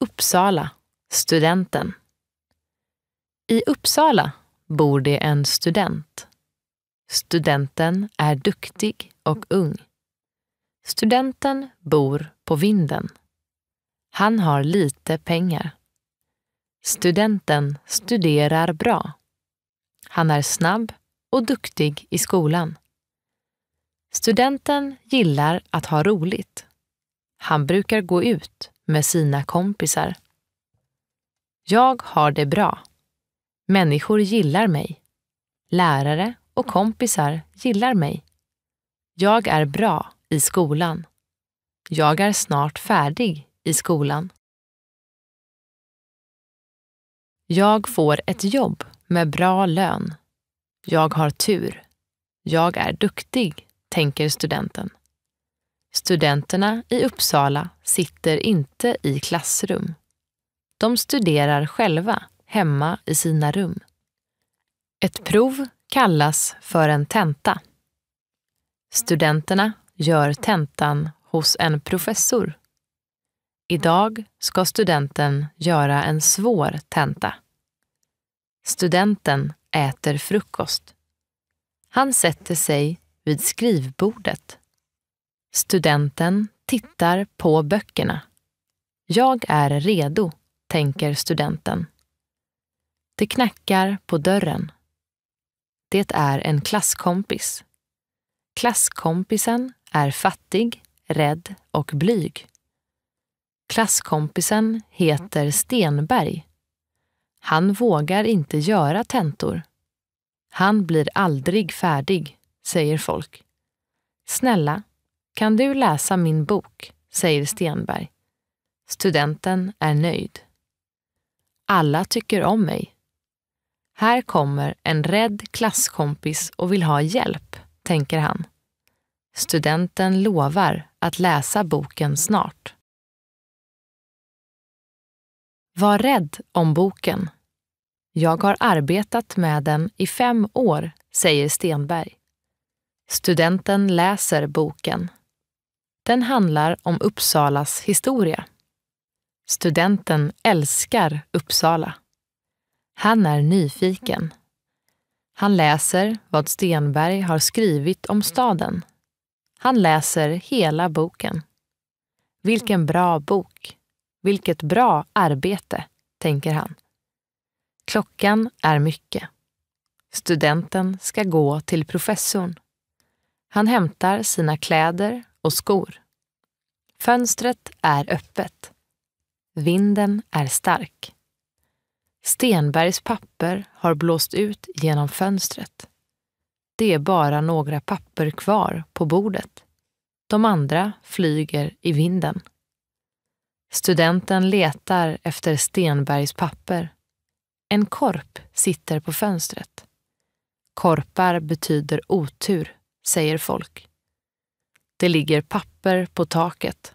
Uppsala, studenten. I Uppsala bor det en student. Studenten är duktig och ung. Studenten bor på vinden. Han har lite pengar. Studenten studerar bra. Han är snabb och duktig i skolan. Studenten gillar att ha roligt. Han brukar gå ut med sina kompisar. Jag har det bra. Människor gillar mig. Lärare och kompisar gillar mig. Jag är bra i skolan. Jag är snart färdig i skolan. Jag får ett jobb med bra lön. Jag har tur. Jag är duktig, tänker studenten. Studenterna i Uppsala sitter inte i klassrum. De studerar själva hemma i sina rum. Ett prov kallas för en tenta. Studenterna gör tentan hos en professor. Idag ska studenten göra en svår tenta. Studenten äter frukost. Han sätter sig vid skrivbordet Studenten tittar på böckerna. Jag är redo, tänker studenten. Det knackar på dörren. Det är en klasskompis. Klasskompisen är fattig, rädd och blyg. Klasskompisen heter Stenberg. Han vågar inte göra tentor. Han blir aldrig färdig, säger folk. Snälla, kan du läsa min bok? säger Stenberg. Studenten är nöjd. Alla tycker om mig. Här kommer en rädd klasskompis och vill ha hjälp, tänker han. Studenten lovar att läsa boken snart. Var rädd om boken. Jag har arbetat med den i fem år, säger Stenberg. Studenten läser boken. Den handlar om Uppsalas historia. Studenten älskar Uppsala. Han är nyfiken. Han läser vad Stenberg har skrivit om staden. Han läser hela boken. Vilken bra bok! Vilket bra arbete, tänker han. Klockan är mycket. Studenten ska gå till professorn. Han hämtar sina kläder och skor. Fönstret är öppet. Vinden är stark. Stenbergs papper har blåst ut genom fönstret. Det är bara några papper kvar på bordet. De andra flyger i vinden. Studenten letar efter Stenbergs papper. En korp sitter på fönstret. Korpar betyder otur, säger folk. Det ligger papper på taket.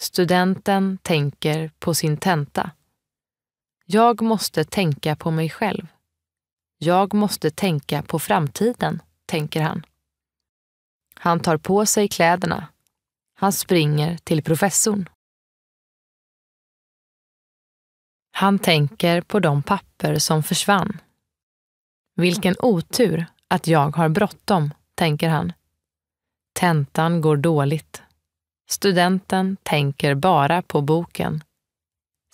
Studenten tänker på sin tenta. Jag måste tänka på mig själv. Jag måste tänka på framtiden, tänker han. Han tar på sig kläderna. Han springer till professorn. Han tänker på de papper som försvann. Vilken otur att jag har bråttom, tänker han. Tentan går dåligt. Studenten tänker bara på boken.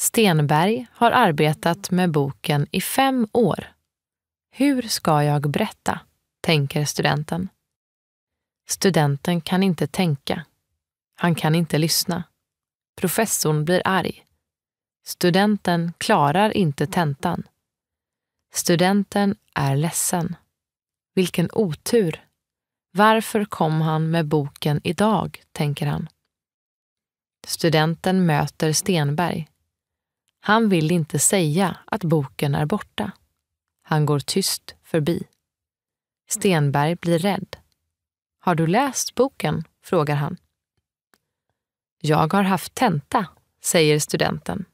Stenberg har arbetat med boken i fem år. Hur ska jag berätta? tänker studenten. Studenten kan inte tänka. Han kan inte lyssna. Professorn blir arg. Studenten klarar inte tentan. Studenten är ledsen. Vilken otur, varför kom han med boken idag, tänker han. Studenten möter Stenberg. Han vill inte säga att boken är borta. Han går tyst förbi. Stenberg blir rädd. Har du läst boken? frågar han. Jag har haft tenta, säger studenten.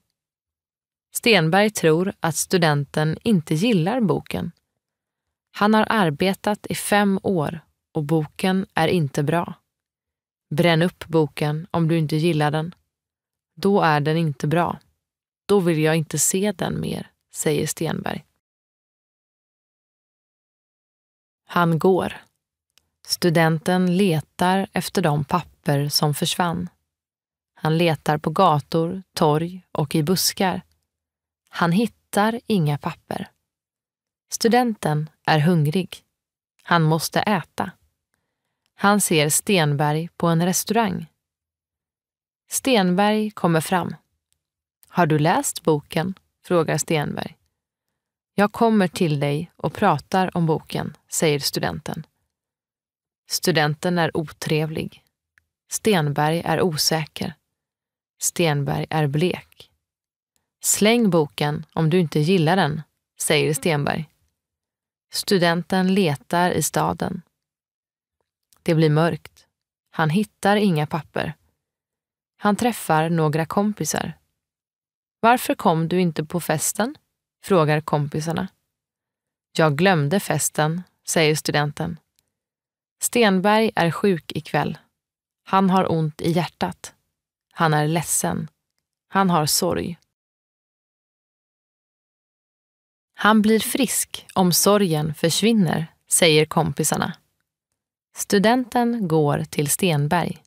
Stenberg tror att studenten inte gillar boken. Han har arbetat i fem år och boken är inte bra. Bränn upp boken om du inte gillar den. Då är den inte bra. Då vill jag inte se den mer, säger Stenberg. Han går. Studenten letar efter de papper som försvann. Han letar på gator, torg och i buskar. Han hittar inga papper. Studenten är hungrig. Han måste äta. Han ser Stenberg på en restaurang. Stenberg kommer fram. Har du läst boken? frågar Stenberg. Jag kommer till dig och pratar om boken, säger studenten. Studenten är otrevlig. Stenberg är osäker. Stenberg är blek. Släng boken om du inte gillar den, säger Stenberg. Studenten letar i staden. Det blir mörkt. Han hittar inga papper. Han träffar några kompisar. Varför kom du inte på festen? frågar kompisarna. Jag glömde festen, säger studenten. Stenberg är sjuk ikväll. Han har ont i hjärtat. Han är ledsen. Han har sorg. Han blir frisk om sorgen försvinner, säger kompisarna. Studenten går till Stenberg.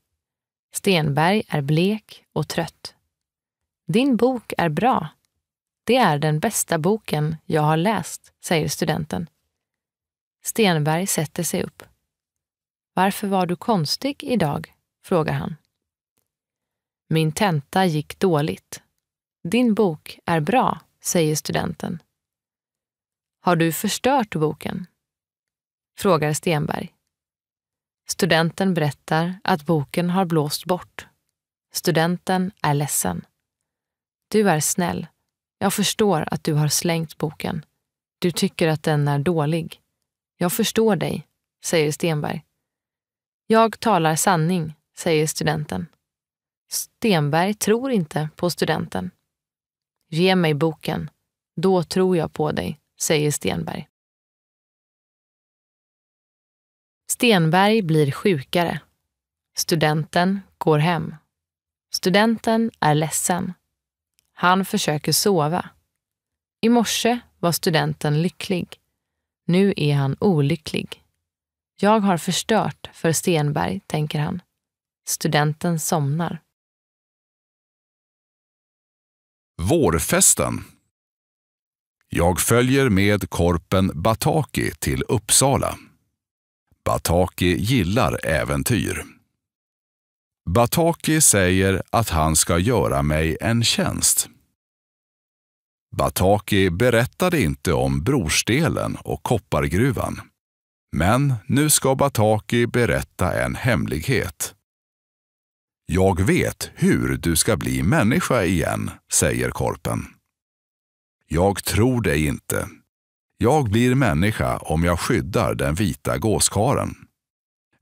Stenberg är blek och trött. Din bok är bra. Det är den bästa boken jag har läst, säger studenten. Stenberg sätter sig upp. Varför var du konstig idag? frågar han. Min tenta gick dåligt. Din bok är bra, säger studenten. Har du förstört boken? frågar Stenberg. Studenten berättar att boken har blåst bort. Studenten är ledsen. Du är snäll. Jag förstår att du har slängt boken. Du tycker att den är dålig. Jag förstår dig, säger Stenberg. Jag talar sanning, säger studenten. Stenberg tror inte på studenten. Ge mig boken, då tror jag på dig, säger Stenberg. Stenberg blir sjukare. Studenten går hem. Studenten är ledsen. Han försöker sova. I morse var studenten lycklig. Nu är han olycklig. Jag har förstört för Stenberg, tänker han. Studenten somnar. Vårfesten. Jag följer med korpen Bataki till Uppsala. Bataki gillar äventyr. Bataki säger att han ska göra mig en tjänst. Bataki berättade inte om Brorsdelen och koppargruvan. Men nu ska Bataki berätta en hemlighet. Jag vet hur du ska bli människa igen, säger korpen. Jag tror dig inte, jag blir människa om jag skyddar den vita gåskaren.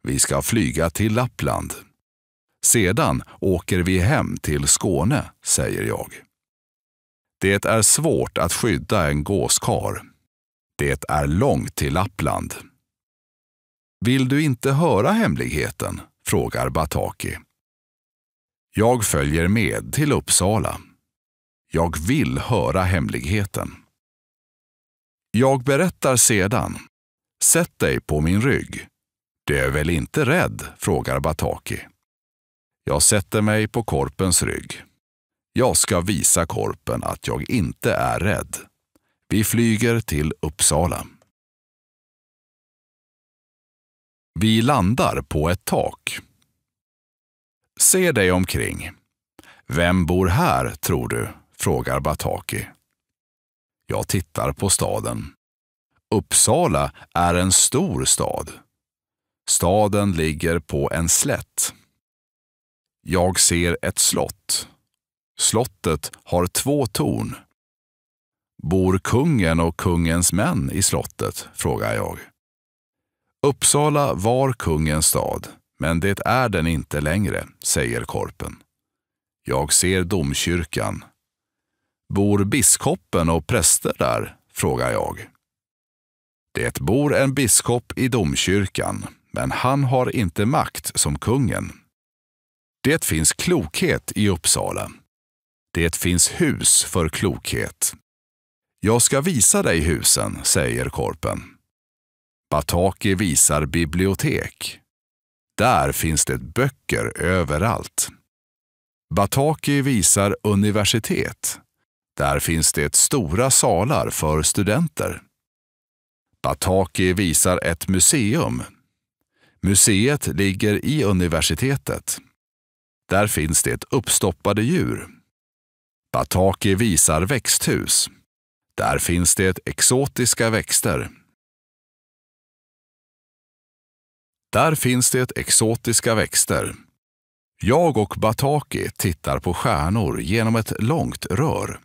Vi ska flyga till Lappland. Sedan åker vi hem till Skåne, säger jag. Det är svårt att skydda en gåskar. Det är långt till Lappland. Vill du inte höra hemligheten? frågar Bataki. Jag följer med till Uppsala. Jag vill höra hemligheten. Jag berättar sedan. Sätt dig på min rygg. Du är väl inte rädd? frågar Bataki. Jag sätter mig på korpens rygg. Jag ska visa korpen att jag inte är rädd. Vi flyger till Uppsala. Vi landar på ett tak. Se dig omkring. Vem bor här, tror du? frågar Bataki. Jag tittar på staden. Uppsala är en stor stad. Staden ligger på en slätt. Jag ser ett slott. Slottet har två torn. Bor kungen och kungens män i slottet? frågar jag. Uppsala var kungens stad, men det är den inte längre, säger Korpen. Jag ser domkyrkan, Bor biskopen och präster där? frågar jag. Det bor en biskop i domkyrkan, men han har inte makt som kungen. Det finns klokhet i Uppsala. Det finns hus för klokhet. Jag ska visa dig husen, säger korpen. Bataki visar bibliotek. Där finns det böcker överallt. Bataki visar universitet. Där finns det stora salar för studenter. Bataki visar ett museum. Museet ligger i universitetet. Där finns det uppstoppade djur. Bataki visar växthus. Där finns det exotiska växter. Där finns det exotiska växter. Jag och Bataki tittar på stjärnor genom ett långt rör.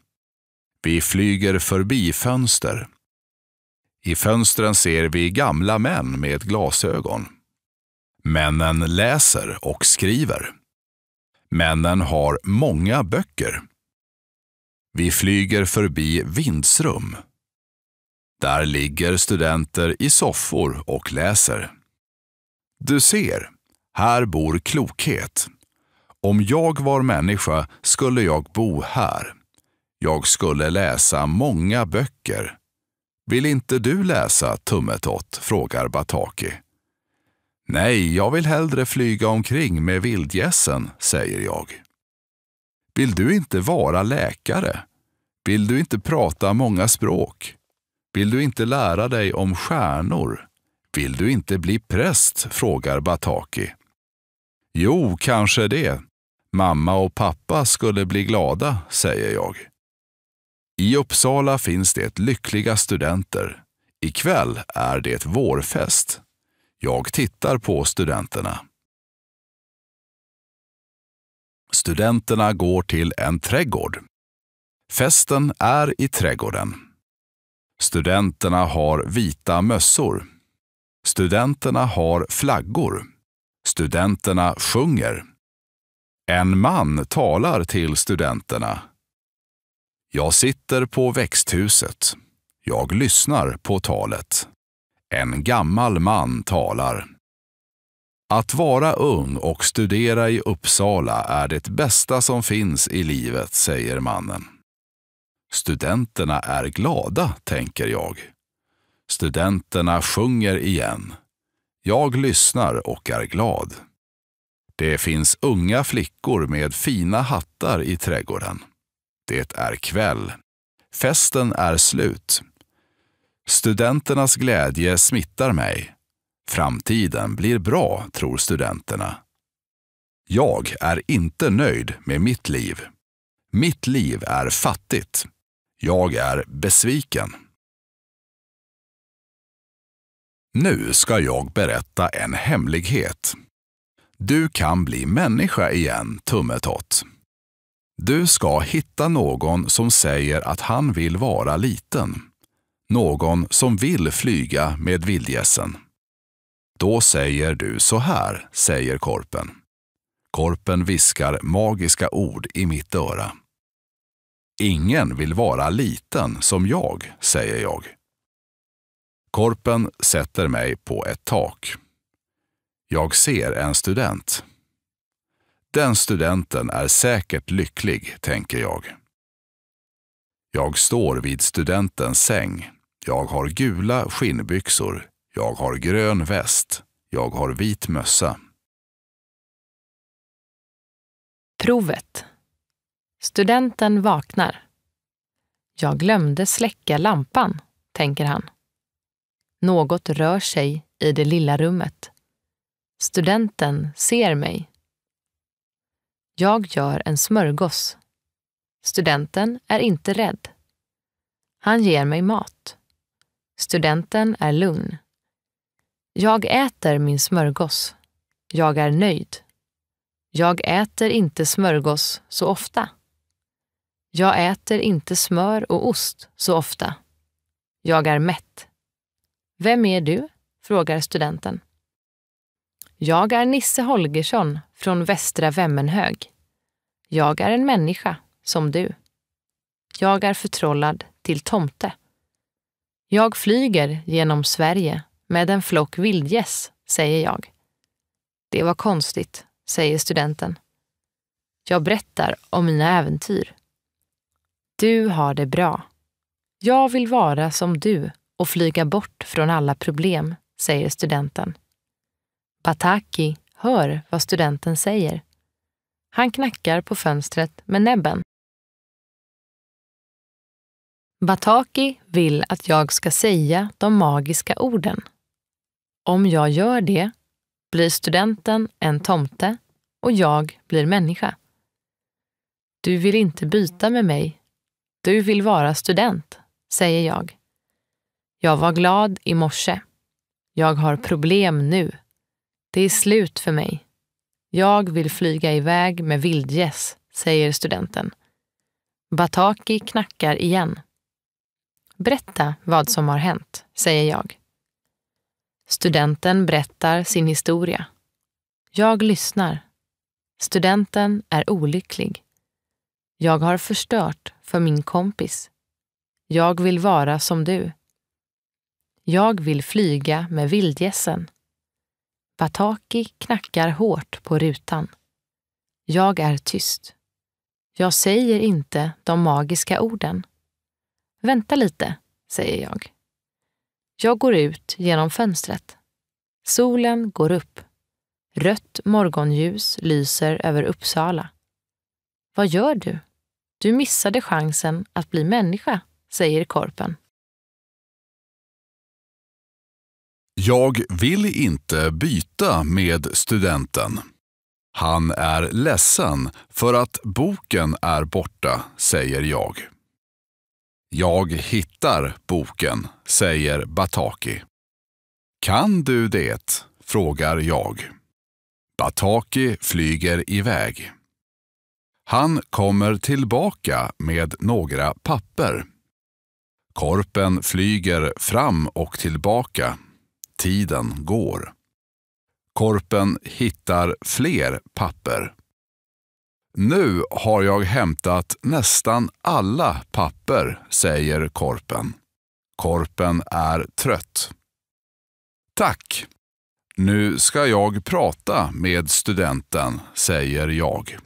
Vi flyger förbi fönster. I fönstren ser vi gamla män med glasögon. Männen läser och skriver. Männen har många böcker. Vi flyger förbi vindsrum. Där ligger studenter i soffor och läser. Du ser, här bor klokhet. Om jag var människa skulle jag bo här. Jag skulle läsa många böcker. Vill inte du läsa, Tummetott? frågar Bataki. Nej, jag vill hellre flyga omkring med vildgässen, säger jag. Vill du inte vara läkare? Vill du inte prata många språk? Vill du inte lära dig om stjärnor? Vill du inte bli präst? frågar Bataki. Jo, kanske det. Mamma och pappa skulle bli glada, säger jag. I Uppsala finns det lyckliga studenter. Ikväll är det vårfest. Jag tittar på studenterna. Studenterna går till en trädgård. Festen är i trädgården. Studenterna har vita mössor. Studenterna har flaggor. Studenterna sjunger. En man talar till studenterna. Jag sitter på växthuset. Jag lyssnar på talet. En gammal man talar. Att vara ung och studera i Uppsala är det bästa som finns i livet, säger mannen. Studenterna är glada, tänker jag. Studenterna sjunger igen. Jag lyssnar och är glad. Det finns unga flickor med fina hattar i trädgården. Det är kväll. Festen är slut. Studenternas glädje smittar mig. Framtiden blir bra, tror studenterna. Jag är inte nöjd med mitt liv. Mitt liv är fattigt. Jag är besviken. Nu ska jag berätta en hemlighet. Du kan bli människa igen, Tummetott. Du ska hitta någon som säger att han vill vara liten. Någon som vill flyga med vildgässen. Då säger du så här, säger korpen. Korpen viskar magiska ord i mitt öra. Ingen vill vara liten som jag, säger jag. Korpen sätter mig på ett tak. Jag ser en student. Den studenten är säkert lycklig, tänker jag. Jag står vid studentens säng. Jag har gula skinnbyxor. Jag har grön väst. Jag har vit mössa. Provet. Studenten vaknar. Jag glömde släcka lampan, tänker han. Något rör sig i det lilla rummet. Studenten ser mig. Jag gör en smörgås. Studenten är inte rädd. Han ger mig mat. Studenten är lugn. Jag äter min smörgås. Jag är nöjd. Jag äter inte smörgås så ofta. Jag äter inte smör och ost så ofta. Jag är mätt. Vem är du? frågar studenten. Jag är Nisse Holgersson från Västra Vemmenhög. Jag är en människa, som du. Jag är förtrollad till tomte. Jag flyger genom Sverige med en flock vildgäss, säger jag. Det var konstigt, säger studenten. Jag berättar om mina äventyr. Du har det bra. Jag vill vara som du och flyga bort från alla problem, säger studenten. Pataki hör vad studenten säger. Han knackar på fönstret med näbben. Bataki vill att jag ska säga de magiska orden. Om jag gör det blir studenten en tomte och jag blir människa. Du vill inte byta med mig. Du vill vara student, säger jag. Jag var glad i morse. Jag har problem nu. Det är slut för mig. Jag vill flyga iväg med vildgäss, säger studenten. Bataki knackar igen. Berätta vad som har hänt, säger jag. Studenten berättar sin historia. Jag lyssnar. Studenten är olycklig. Jag har förstört för min kompis. Jag vill vara som du. Jag vill flyga med vildgässen. Bataki knackar hårt på rutan. Jag är tyst. Jag säger inte de magiska orden. Vänta lite, säger jag. Jag går ut genom fönstret. Solen går upp. Rött morgonljus lyser över Uppsala. Vad gör du? Du missade chansen att bli människa, säger korpen. Jag vill inte byta med studenten. Han är ledsen för att boken är borta, säger jag. Jag hittar boken, säger Bataki. Kan du det? frågar jag. Bataki flyger iväg. Han kommer tillbaka med några papper. Korpen flyger fram och tillbaka tiden går. Korpen hittar fler papper. Nu har jag hämtat nästan alla papper, säger Korpen. Korpen är trött. Tack! Nu ska jag prata med studenten, säger jag.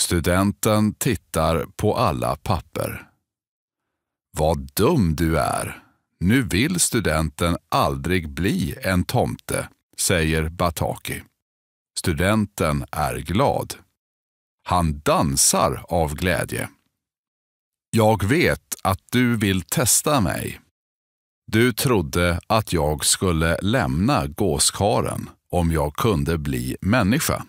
Studenten tittar på alla papper. Vad dum du är, nu vill studenten aldrig bli en tomte, säger Bataki. Studenten är glad. Han dansar av glädje. Jag vet att du vill testa mig. Du trodde att jag skulle lämna gåskaren om jag kunde bli människa.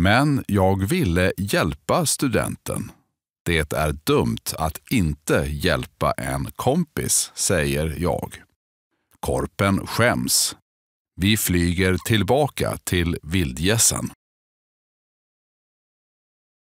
Men jag ville hjälpa studenten det är dumt att inte hjälpa en kompis, säger jag. Korpen skäms. Vi flyger tillbaka till vildgässen.